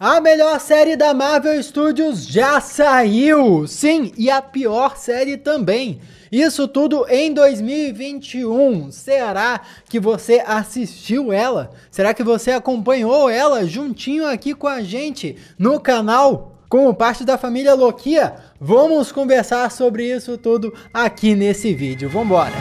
A melhor série da Marvel Studios já saiu! Sim, e a pior série também. Isso tudo em 2021. Será que você assistiu ela? Será que você acompanhou ela juntinho aqui com a gente no canal? Como parte da família Loquia, vamos conversar sobre isso tudo aqui nesse vídeo. Vambora!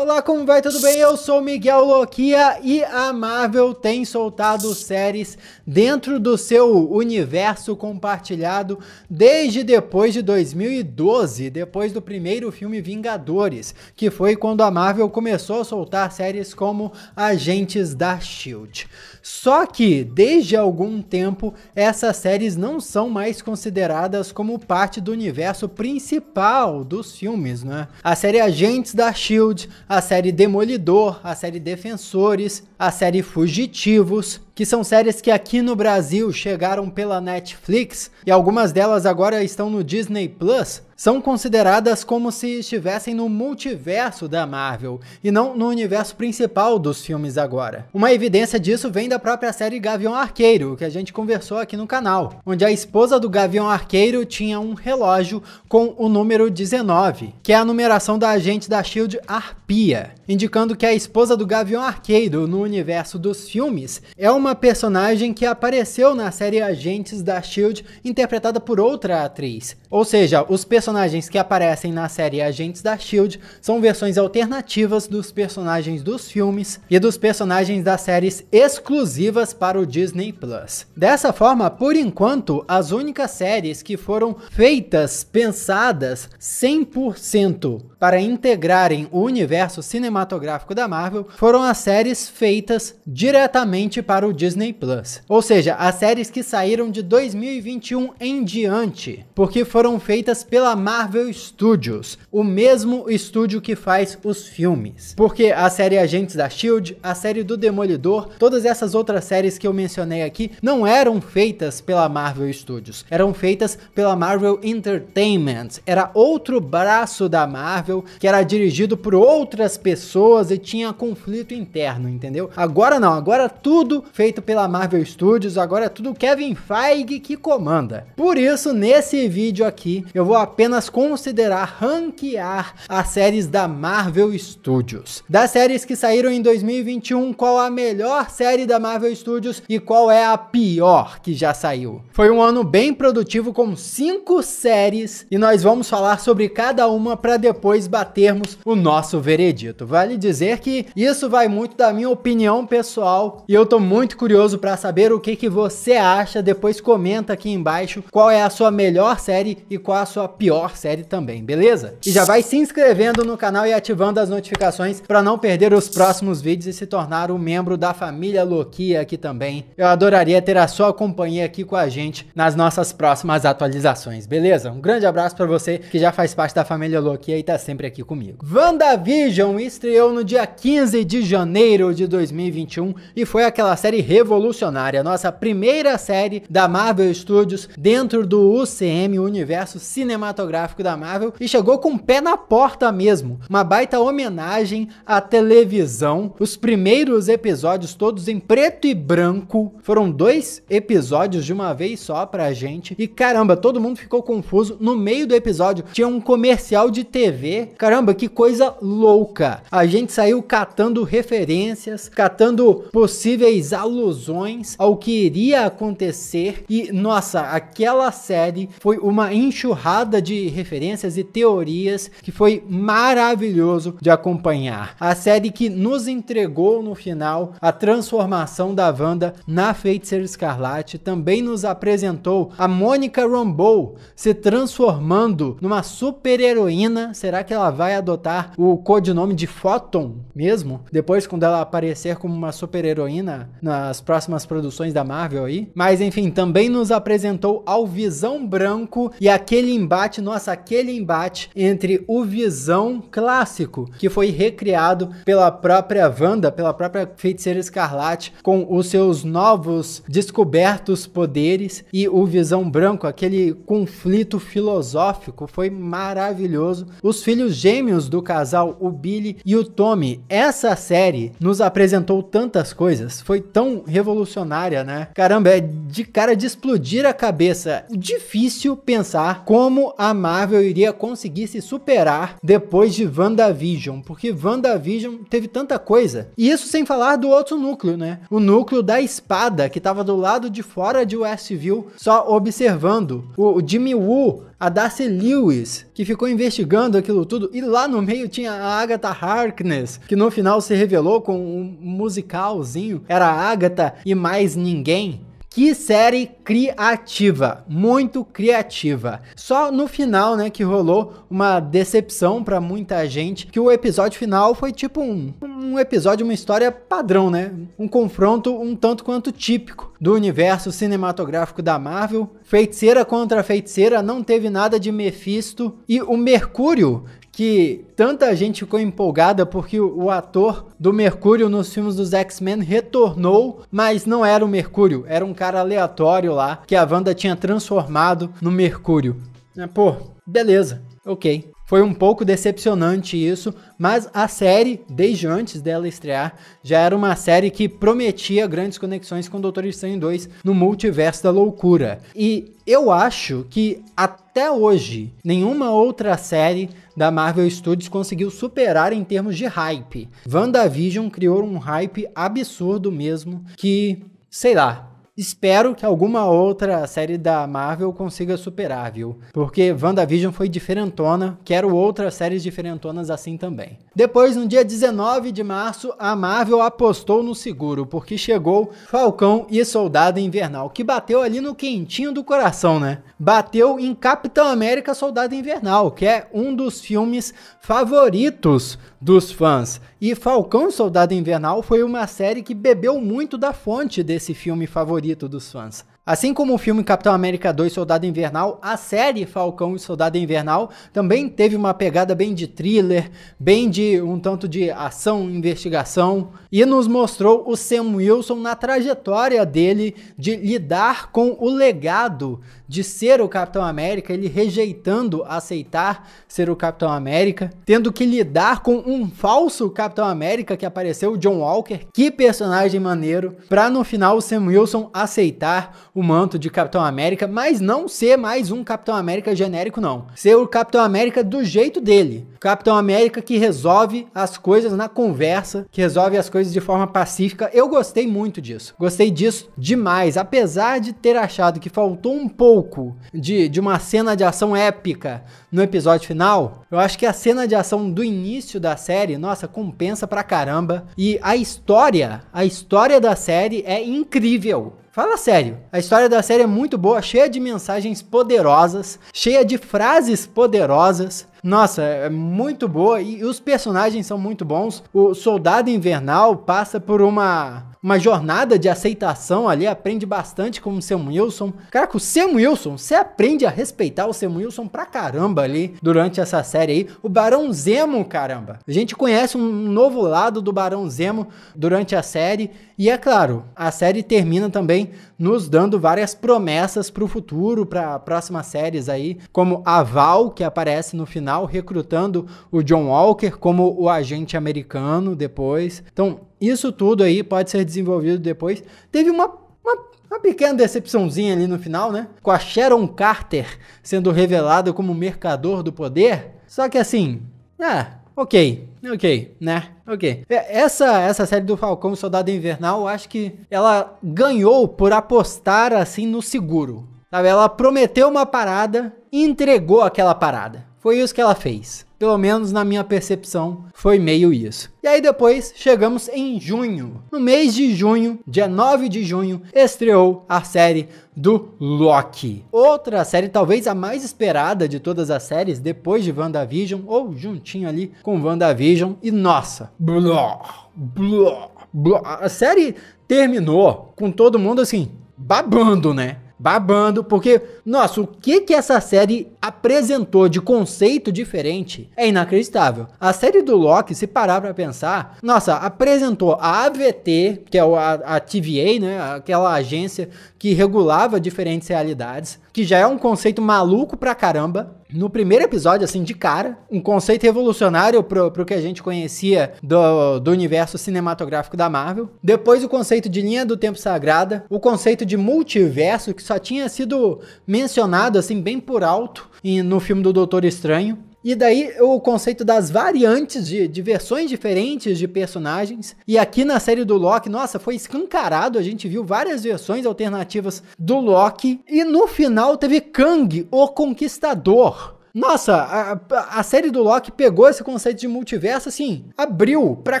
Olá, como vai? Tudo bem? Eu sou Miguel Loquia e a Marvel tem soltado séries dentro do seu universo compartilhado desde depois de 2012, depois do primeiro filme Vingadores, que foi quando a Marvel começou a soltar séries como Agentes da Shield. Só que, desde algum tempo, essas séries não são mais consideradas como parte do universo principal dos filmes, né? A série Agentes da Shield Shield, a série Demolidor, a série Defensores, a série Fugitivos, que são séries que aqui no Brasil chegaram pela Netflix e algumas delas agora estão no Disney Plus, são consideradas como se estivessem no multiverso da Marvel e não no universo principal dos filmes agora. Uma evidência disso vem da própria série Gavião Arqueiro, que a gente conversou aqui no canal, onde a esposa do Gavião Arqueiro tinha um relógio com o número 19, que é a numeração da agente da Shield Arpia, indicando que a esposa do Gavião Arqueiro no universo dos filmes é uma uma personagem que apareceu na série Agentes da Shield, interpretada por outra atriz. Ou seja, os personagens que aparecem na série Agentes da Shield são versões alternativas dos personagens dos filmes e dos personagens das séries exclusivas para o Disney Plus. Dessa forma, por enquanto, as únicas séries que foram feitas, pensadas 100% para integrarem o universo cinematográfico da Marvel foram as séries feitas diretamente para o Disney Plus. Ou seja, as séries que saíram de 2021 em diante, porque foram feitas pela Marvel Studios, o mesmo estúdio que faz os filmes. Porque a série Agentes da Shield, a série do Demolidor, todas essas outras séries que eu mencionei aqui não eram feitas pela Marvel Studios, eram feitas pela Marvel Entertainment. Era outro braço da Marvel que era dirigido por outras pessoas e tinha conflito interno, entendeu? Agora não, agora tudo feito pela Marvel Studios, agora é tudo Kevin Feige que comanda. Por isso, nesse vídeo aqui, eu vou apenas considerar ranquear as séries da Marvel Studios. Das séries que saíram em 2021, qual a melhor série da Marvel Studios e qual é a pior que já saiu. Foi um ano bem produtivo com cinco séries e nós vamos falar sobre cada uma para depois batermos o nosso veredito. Vale dizer que isso vai muito da minha opinião pessoal e eu tô muito muito curioso para saber o que, que você acha. Depois comenta aqui embaixo qual é a sua melhor série e qual a sua pior série também, beleza? E já vai se inscrevendo no canal e ativando as notificações para não perder os próximos vídeos e se tornar um membro da família Loki aqui também. Eu adoraria ter a sua companhia aqui com a gente nas nossas próximas atualizações, beleza? Um grande abraço para você que já faz parte da família Loki e tá sempre aqui comigo. WandaVision estreou no dia 15 de janeiro de 2021 e foi aquela série série revolucionária, nossa primeira série da Marvel Studios dentro do UCM, o universo cinematográfico da Marvel, e chegou com o pé na porta mesmo. Uma baita homenagem à televisão. Os primeiros episódios todos em preto e branco. Foram dois episódios de uma vez só pra gente. E caramba, todo mundo ficou confuso. No meio do episódio tinha um comercial de TV. Caramba, que coisa louca. A gente saiu catando referências, catando possíveis alusões ao que iria acontecer e nossa, aquela série foi uma enxurrada de referências e teorias que foi maravilhoso de acompanhar. A série que nos entregou no final a transformação da Wanda na Feiticeira Escarlate também nos apresentou a Mônica Rambeau se transformando numa super-heroína. Será que ela vai adotar o codinome de Photon mesmo? Depois quando ela aparecer como uma super-heroína nas próximas produções da Marvel aí. Mas enfim, também nos apresentou ao Visão Branco e aquele embate, nossa, aquele embate entre o Visão clássico, que foi recriado pela própria Wanda, pela própria Feiticeira Escarlate, com os seus novos descobertos poderes e o Visão Branco, aquele conflito filosófico, foi maravilhoso. Os filhos gêmeos do casal, o Billy e o Tommy. Essa série nos apresentou tantas coisas, foi tão tão revolucionária, né? Caramba, é de cara de explodir a cabeça. Difícil pensar como a Marvel iria conseguir se superar depois de WandaVision, porque WandaVision teve tanta coisa. E isso sem falar do outro núcleo, né? O núcleo da espada que estava do lado de fora de Westview, só observando. O Jimmy Woo a Darcy Lewis, que ficou investigando aquilo tudo, e lá no meio tinha a Agatha Harkness, que no final se revelou com um musicalzinho, era a Agatha e mais ninguém. Que série criativa, muito criativa. Só no final, né, que rolou uma decepção para muita gente, que o episódio final foi tipo um, um episódio, uma história padrão, né? Um confronto um tanto quanto típico do universo cinematográfico da Marvel. Feiticeira contra feiticeira, não teve nada de Mephisto e o Mercúrio que tanta gente ficou empolgada porque o, ator do Mercúrio nos filmes dos X-Men retornou, mas não era o Mercúrio, era um cara aleatório lá que a Wanda tinha transformado no Mercúrio. Né, pô, beleza, ok. Foi um pouco decepcionante isso, mas a série, desde antes dela estrear, já era uma série que prometia grandes conexões com Doutor Estranho 2 no multiverso da loucura. E eu acho que até hoje nenhuma outra série da Marvel Studios conseguiu superar em termos de hype. WandaVision criou um hype absurdo mesmo que, sei lá, Espero que alguma outra série da Marvel consiga superar, viu? Porque WandaVision foi diferentona, quero outras séries diferentonas assim também. Depois, no dia 19 de março, a Marvel apostou no seguro, porque chegou Falcão e Soldado Invernal, que bateu ali no quentinho do coração, né? Bateu em Capitão América Soldado Invernal, que é um dos filmes favoritos dos fãs. E Falcão e Soldado Invernal foi uma série que bebeu muito da fonte desse filme favorito dos fãs. Assim como o filme Capitão América 2 Soldado Invernal, a série Falcão e Soldado Invernal também teve uma pegada bem de thriller, bem de um tanto de ação, investigação, e nos mostrou o Sam Wilson na trajetória dele de lidar com o legado de ser o Capitão América, ele rejeitando aceitar ser o Capitão América, tendo que lidar com um falso Capitão América que apareceu, o John Walker. Que personagem maneiro, para no final o Sam Wilson aceitar o manto de Capitão América, mas não ser mais um Capitão América genérico não. Ser o Capitão América do jeito dele. Capitão América que resolve as coisas na conversa, que resolve as coisas de forma pacífica. Eu gostei muito disso. Gostei disso demais, apesar de ter achado que faltou um pouco pouco de, de uma cena de ação épica no episódio final, eu acho que a cena de ação do início da série, nossa, compensa pra caramba. E a história, a história da série é incrível. Fala sério, a história da série é muito boa, cheia de mensagens poderosas, cheia de frases poderosas. Nossa, é muito boa e os personagens são muito bons. O Soldado Invernal passa por uma uma jornada de aceitação ali, aprende bastante com o Sam Wilson. Caraca, o Sam Wilson, você aprende a respeitar o Sam Wilson pra caramba ali durante essa série aí. O Barão Zemo, caramba. A gente conhece um novo lado do Barão Zemo durante a série. E é claro, a série termina também nos dando várias promessas pro futuro, pra próximas séries aí, como a Val, que aparece no final, recrutando o John Walker como o agente americano depois. Então, isso tudo aí pode ser desenvolvido depois. Teve uma, uma, uma, pequena decepçãozinha ali no final, né? Com a Sharon Carter sendo revelada como mercador do poder. Só que assim, ah, ok, ok, né? Ok. Essa, essa série do Falcão Soldado Invernal, eu acho que ela ganhou por apostar assim no seguro. Sabe? Ela prometeu uma parada e entregou aquela parada. Foi isso que ela fez. Pelo menos na minha percepção, foi meio isso. E aí depois chegamos em junho. No mês de junho, dia 9 de junho, estreou a série do Loki. Outra série, talvez a mais esperada de todas as séries, depois de WandaVision, ou juntinho ali com WandaVision. E nossa, blá, blá, blá. A série terminou com todo mundo assim, babando, né? babando, porque, nossa, o que que essa série apresentou de conceito diferente é inacreditável. A série do Loki, se parar pra pensar, nossa, apresentou a AVT, que é a, a TVA, né, aquela agência que regulava diferentes realidades, que já é um conceito maluco pra caramba, no primeiro episódio, assim, de cara, um conceito revolucionário pro, pro que a gente conhecia do, do universo cinematográfico da Marvel. Depois o conceito de linha do tempo sagrada, o conceito de multiverso que só tinha sido mencionado assim bem por alto no filme do Doutor Estranho. E daí o conceito das variantes de, de versões diferentes de personagens. E aqui na série do Loki, nossa, foi escancarado. A gente viu várias versões alternativas do Loki. E no final teve Kang, o Conquistador. Nossa, a, a série do Loki pegou esse conceito de multiverso, assim, abriu pra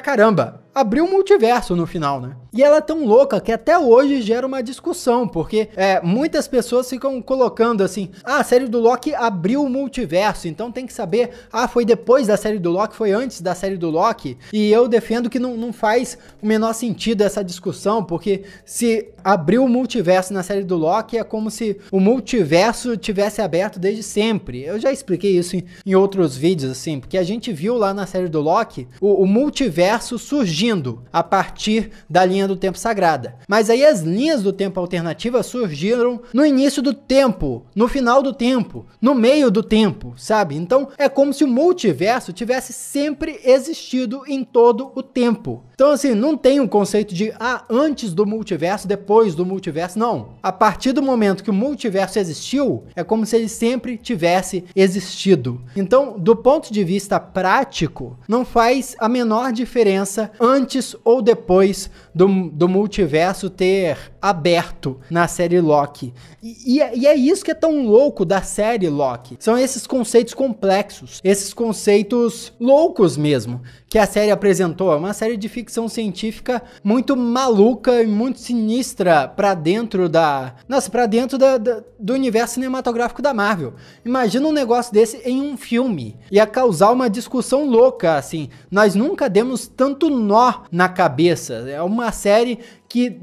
caramba abriu o multiverso no final, né? E ela é tão louca que até hoje gera uma discussão, porque é, muitas pessoas ficam colocando assim: ah, a série do Loki abriu o multiverso, então tem que saber, ah, foi depois da série do Loki, foi antes da série do Loki. E eu defendo que não, não faz o menor sentido essa discussão, porque se abriu o multiverso na série do Loki, é como se o multiverso tivesse aberto desde sempre. Eu já expliquei isso em, em outros vídeos, assim, porque a gente viu lá na série do Loki o, o multiverso surgindo surgindo a partir da linha do tempo sagrada. Mas aí as linhas do tempo alternativa surgiram no início do tempo, no final do tempo, no meio do tempo, sabe? Então é como se o multiverso tivesse sempre existido em todo o tempo. Então, assim, não tem um conceito de ah, antes do multiverso, depois do multiverso, não. A partir do momento que o multiverso existiu, é como se ele sempre tivesse existido. Então, do ponto de vista prático, não faz a menor diferença antes ou depois do, do multiverso ter aberto na série Loki. E, e, é, e é isso que é tão louco da série Loki. São esses conceitos complexos, esses conceitos loucos mesmo, que a série apresentou. É uma série de ficção científica muito maluca e muito sinistra para dentro da. Nossa, para dentro da, da, do universo cinematográfico da Marvel. Imagina um negócio desse em um filme. Ia causar uma discussão louca, assim. Nós nunca demos tanto nó na cabeça. É uma série que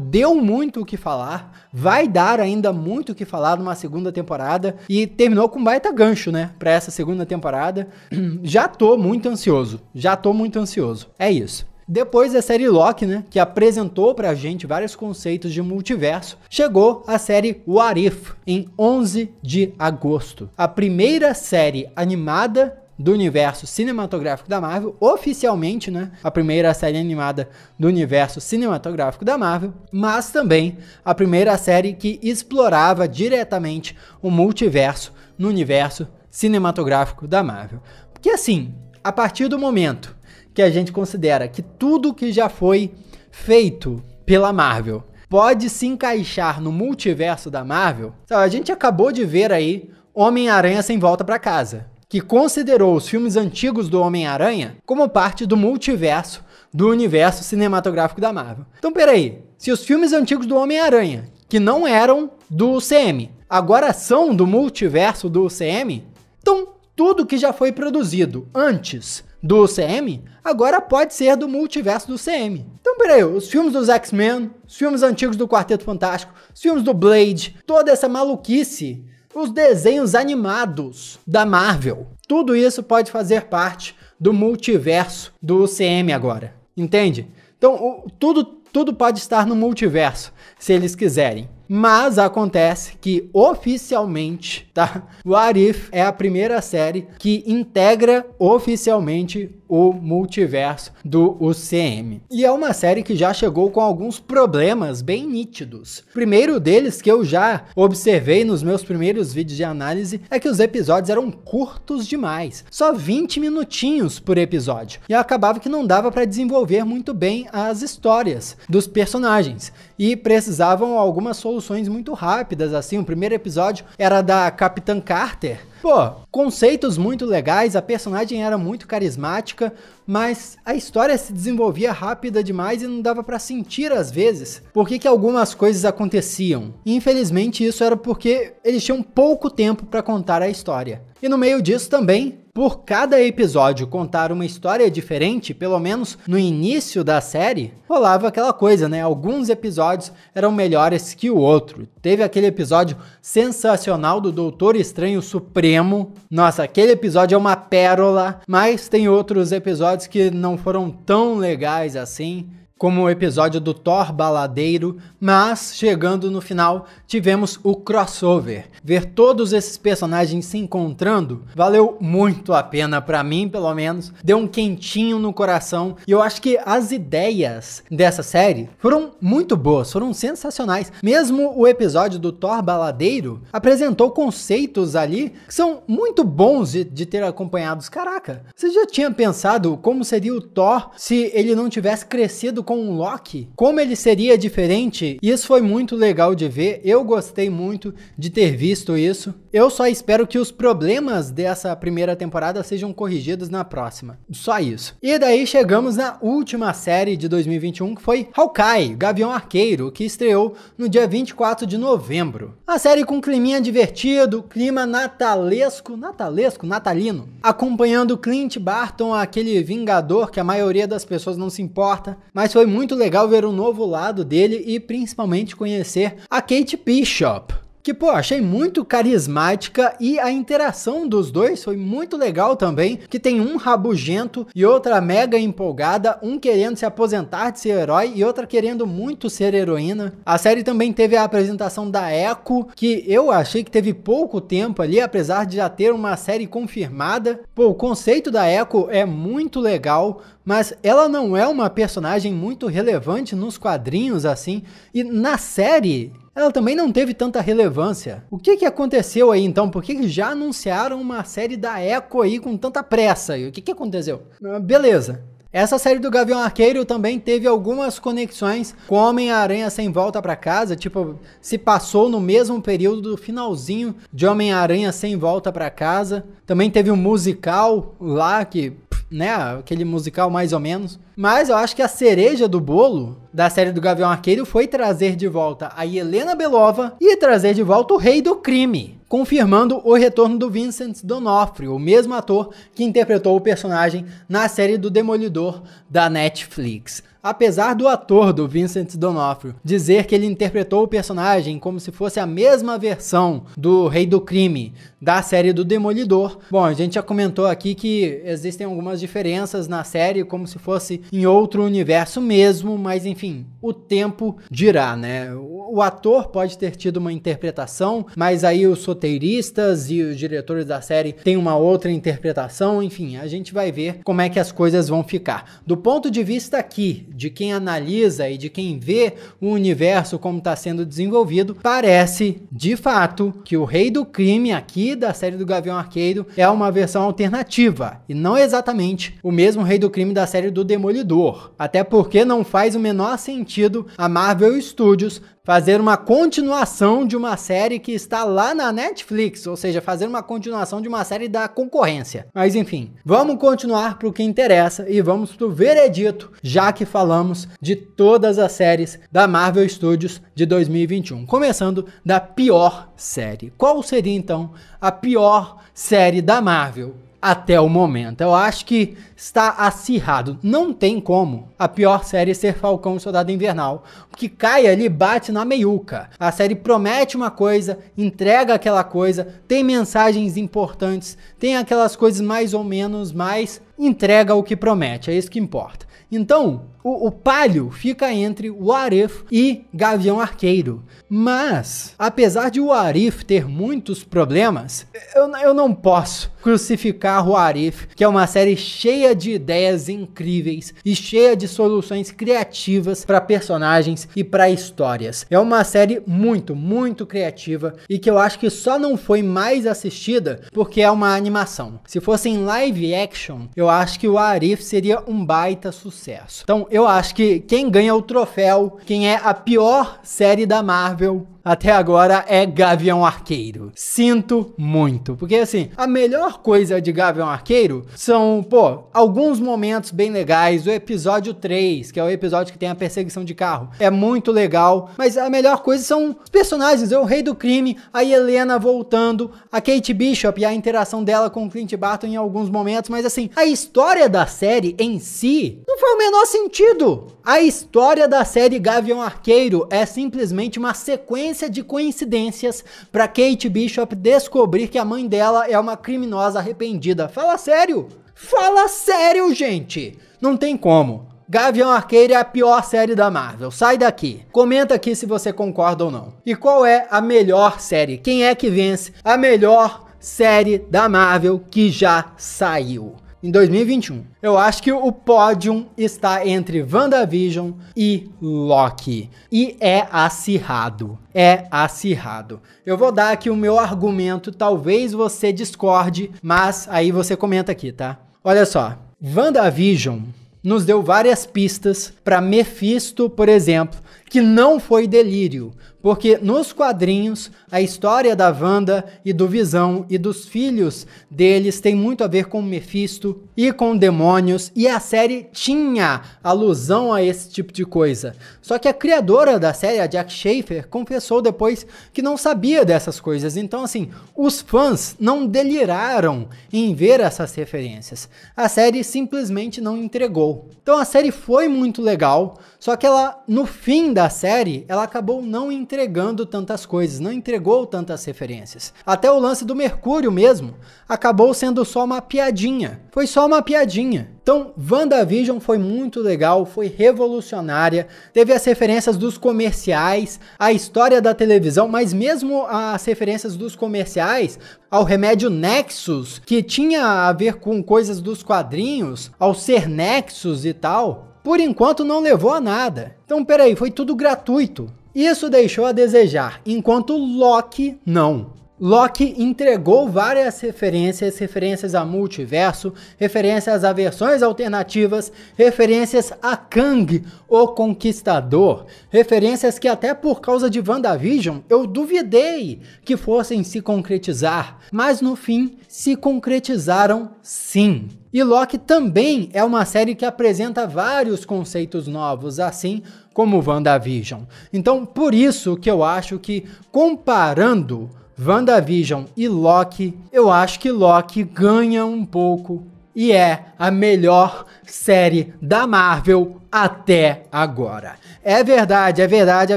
deu muito o que falar, vai dar ainda muito o que falar numa segunda temporada e terminou com um baita gancho, né, para essa segunda temporada. Já tô muito ansioso, já tô muito ansioso. É isso. Depois da série Loki, né, que apresentou pra gente vários conceitos de multiverso, chegou a série What If, em 11 de agosto. A primeira série animada do universo cinematográfico da Marvel, oficialmente, né? A primeira série animada do universo cinematográfico da Marvel, mas também a primeira série que explorava diretamente o multiverso no universo cinematográfico da Marvel. Porque assim, a partir do momento que a gente considera que tudo que já foi feito pela Marvel pode se encaixar no multiverso da Marvel, a gente acabou de ver aí Homem-Aranha sem volta para casa que considerou os filmes antigos do Homem-Aranha como parte do multiverso do universo cinematográfico da Marvel. Então, peraí, se os filmes antigos do Homem-Aranha, que não eram do UCM, agora são do multiverso do UCM, então tudo que já foi produzido antes do UCM, agora pode ser do multiverso do UCM. Então, peraí, os filmes dos X-Men, os filmes antigos do Quarteto Fantástico, os filmes do Blade, toda essa maluquice os desenhos animados da Marvel. Tudo isso pode fazer parte do multiverso do UCM agora, entende? Então, o, tudo, tudo pode estar no multiverso, se eles quiserem. Mas acontece que oficialmente, tá? O Arif é a primeira série que integra oficialmente o multiverso do UCM. E é uma série que já chegou com alguns problemas bem nítidos. O primeiro deles que eu já observei nos meus primeiros vídeos de análise é que os episódios eram curtos demais, só 20 minutinhos por episódio, e acabava que não dava para desenvolver muito bem as histórias dos personagens e precisavam algumas soluções muito rápidas assim. O primeiro episódio era da Capitã Carter. Pô, conceitos muito legais, a personagem era muito carismática Галактика mas a história se desenvolvia rápida demais e não dava para sentir às vezes por que, algumas coisas aconteciam. E, infelizmente isso era porque eles tinham pouco tempo para contar a história. E no meio disso também, por cada episódio contar uma história diferente, pelo menos no início da série, rolava aquela coisa, né? Alguns episódios eram melhores que o outro. Teve aquele episódio sensacional do Doutor Estranho Supremo. Nossa, aquele episódio é uma pérola, mas tem outros episódios episódios que não foram tão legais assim, como o episódio do Thor baladeiro, mas chegando no final, tivemos o crossover. Ver todos esses personagens se encontrando valeu muito a pena para mim, pelo menos. Deu um quentinho no coração e eu acho que as ideias dessa série foram muito boas, foram sensacionais. Mesmo o episódio do Thor baladeiro apresentou conceitos ali que são muito bons de, de ter acompanhados. Caraca, você já tinha pensado como seria o Thor se ele não tivesse crescido com um Loki, como ele seria diferente, isso foi muito legal de ver. Eu gostei muito de ter visto isso. Eu só espero que os problemas dessa primeira temporada sejam corrigidos na próxima. Só isso. E daí chegamos na última série de 2021, que foi Hawkeye, Gavião Arqueiro, que estreou no dia 24 de novembro. A série com um climinha divertido, clima natalesco, natalesco, natalino, acompanhando Clint Barton, aquele vingador que a maioria das pessoas não se importa, mas foi muito legal ver o um novo lado dele e principalmente conhecer a Kate Bishop, que pô, achei muito carismática e a interação dos dois foi muito legal também, que tem um rabugento e outra mega empolgada, um querendo se aposentar de ser herói e outra querendo muito ser heroína. A série também teve a apresentação da Echo, que eu achei que teve pouco tempo ali, apesar de já ter uma série confirmada. Pô, o conceito da Echo é muito legal, mas ela não é uma personagem muito relevante nos quadrinhos assim, e na série ela também não teve tanta relevância. O que que aconteceu aí então? Por que, que já anunciaram uma série da Echo aí com tanta pressa? E o que que aconteceu? Ah, beleza. Essa série do Gavião Arqueiro também teve algumas conexões com Homem-Aranha Sem Volta para Casa, tipo, se passou no mesmo período do finalzinho de Homem-Aranha Sem Volta para Casa. Também teve um musical lá que né? Aquele musical mais ou menos. Mas eu acho que a cereja do bolo da série do Gavião Arqueiro foi trazer de volta a Helena Belova e trazer de volta o Rei do Crime, confirmando o retorno do Vincent D'Onofrio, o mesmo ator que interpretou o personagem na série do Demolidor da Netflix. Apesar do ator do Vincent D'Onofrio dizer que ele interpretou o personagem como se fosse a mesma versão do Rei do Crime da série do Demolidor, bom, a gente já comentou aqui que existem algumas diferenças na série, como se fosse em outro universo mesmo, mas enfim, o tempo dirá, né? O ator pode ter tido uma interpretação, mas aí os roteiristas e os diretores da série têm uma outra interpretação, enfim, a gente vai ver como é que as coisas vão ficar. Do ponto de vista aqui de quem analisa e de quem vê o universo como está sendo desenvolvido, parece de fato que o Rei do Crime aqui da série do Gavião Arqueiro é uma versão alternativa e não exatamente o mesmo Rei do Crime da série do Demolidor. Até porque não faz o menor sentido a Marvel Studios fazer uma continuação de uma série que está lá na Netflix, ou seja, fazer uma continuação de uma série da concorrência. Mas enfim, vamos continuar para o que interessa e vamos para o veredito, já que falamos de todas as séries da Marvel Studios de 2021, começando da pior série. Qual seria então a pior série da Marvel? até o momento. Eu acho que está acirrado. Não tem como a pior série ser Falcão e Soldado Invernal. O que cai ali bate na meiuca. A série promete uma coisa, entrega aquela coisa, tem mensagens importantes, tem aquelas coisas mais ou menos, mas entrega o que promete. É isso que importa. Então, o, o Palio fica entre o Arif e Gavião Arqueiro. Mas, apesar de o Arif ter muitos problemas, eu, eu não posso crucificar o Arif, que é uma série cheia de ideias incríveis e cheia de soluções criativas para personagens e para histórias. É uma série muito, muito criativa e que eu acho que só não foi mais assistida porque é uma animação. Se fosse em live action, eu acho que o Arif seria um baita sucesso sucesso. Então eu acho que quem ganha o troféu, quem é a pior série da Marvel até agora é Gavião Arqueiro. Sinto muito. Porque assim, a melhor coisa de Gavião Arqueiro são, pô, alguns momentos bem legais. O episódio 3, que é o episódio que tem a perseguição de carro, é muito legal. Mas a melhor coisa são os personagens. É o Rei do Crime, a Helena voltando, a Kate Bishop e a interação dela com o Clint Barton em alguns momentos. Mas assim, a história da série em si não faz o menor sentido. A história da série Gavião Arqueiro é simplesmente uma sequência sequência de coincidências para Kate Bishop descobrir que a mãe dela é uma criminosa arrependida. Fala sério! Fala sério, gente! Não tem como. Gavião Arqueiro é a pior série da Marvel. Sai daqui. Comenta aqui se você concorda ou não. E qual é a melhor série? Quem é que vence a melhor série da Marvel que já saiu? em 2021. Eu acho que o pódio está entre WandaVision e Loki. E é acirrado. É acirrado. Eu vou dar aqui o meu argumento, talvez você discorde, mas aí você comenta aqui, tá? Olha só. WandaVision nos deu várias pistas para Mephisto, por exemplo, que não foi delírio, porque nos quadrinhos, a história da Wanda e do Visão e dos filhos deles tem muito a ver com Mephisto e com demônios, e a série tinha alusão a esse tipo de coisa. Só que a criadora da série, a Jack Schaefer, confessou depois que não sabia dessas coisas. Então, assim, os fãs não deliraram em ver essas referências. A série simplesmente não entregou. Então, a série foi muito legal, só que ela, no fim da série, ela acabou não entregando entregando tantas coisas, não entregou tantas referências. Até o lance do Mercúrio mesmo acabou sendo só uma piadinha. Foi só uma piadinha. Então, WandaVision foi muito legal, foi revolucionária, teve as referências dos comerciais, a história da televisão, mas mesmo as referências dos comerciais ao remédio Nexus, que tinha a ver com coisas dos quadrinhos, ao ser Nexus e tal, por enquanto não levou a nada. Então, peraí, foi tudo gratuito. Isso deixou a desejar, enquanto Loki não. Locke entregou várias referências, referências a multiverso, referências a versões alternativas, referências a Kang, o Conquistador, referências que até por causa de WandaVision eu duvidei que fossem se concretizar, mas no fim se concretizaram sim. E Loki também é uma série que apresenta vários conceitos novos, assim como WandaVision. Então, por isso que eu acho que comparando WandaVision e Loki, eu acho que Loki ganha um pouco e é a melhor série da Marvel até agora. É verdade, é verdade, é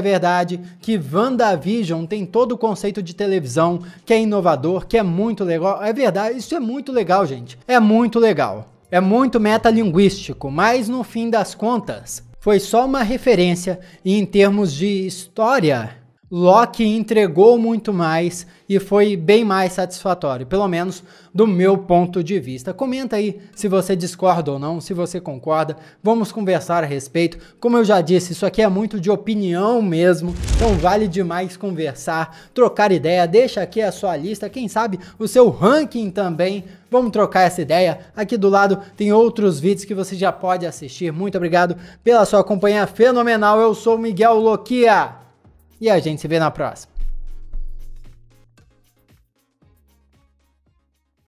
verdade que WandaVision tem todo o conceito de televisão que é inovador, que é muito legal. É verdade, isso é muito legal, gente. É muito legal. É muito metalinguístico, mas no fim das contas, foi só uma referência e em termos de história Loki entregou muito mais e foi bem mais satisfatório, pelo menos do meu ponto de vista. Comenta aí se você discorda ou não, se você concorda. Vamos conversar a respeito. Como eu já disse, isso aqui é muito de opinião mesmo, então vale demais conversar, trocar ideia. Deixa aqui a sua lista, quem sabe o seu ranking também. Vamos trocar essa ideia. Aqui do lado tem outros vídeos que você já pode assistir. Muito obrigado pela sua companhia fenomenal. Eu sou Miguel Loquia e a gente se vê na próxima.